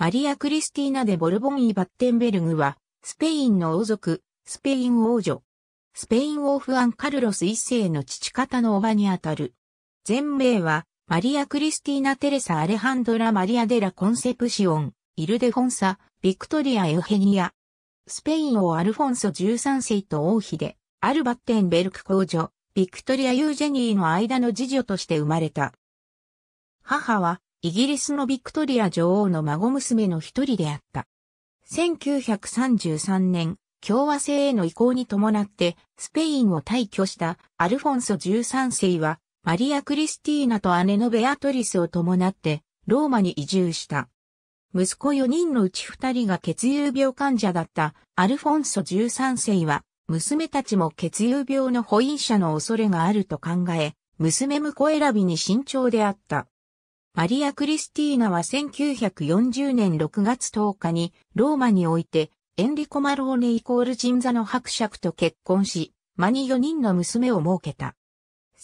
マリア・クリスティーナ・デ・ボルボンイ・バッテンベルグは、スペインの王族、スペイン王女。スペイン王フアン・カルロス一世の父方の叔母にあたる。全名は、マリア・クリスティーナ・テレサ・アレハンドラ・マリア・デラ・コンセプシオン、イルデフォンサ、ビクトリア・エウヘニア。スペイン王アルフォンソ13世と王妃で、アルバッテンベルク公女、ビクトリア・ユージェニーの間の次女として生まれた。母は、イギリスのビクトリア女王の孫娘の一人であった。1933年、共和制への移行に伴って、スペインを退去したアルフォンソ13世は、マリア・クリスティーナと姉のベアトリスを伴って、ローマに移住した。息子4人のうち2人が血友病患者だったアルフォンソ13世は、娘たちも血友病の保因者の恐れがあると考え、娘婿選びに慎重であった。マリア・クリスティーナは1940年6月10日にローマにおいてエンリコ・マローネイコールン座の伯爵と結婚し、間に4人の娘を設けた。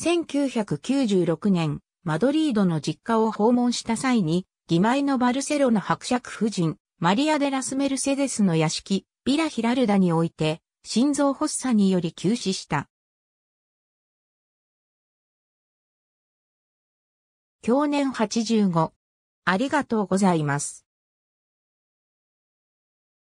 1996年、マドリードの実家を訪問した際に、義妹のバルセロナ伯爵夫人、マリア・デラス・メルセデスの屋敷、ビラ・ヒラルダにおいて、心臓発作により急死した。享年85。ありがとうございます。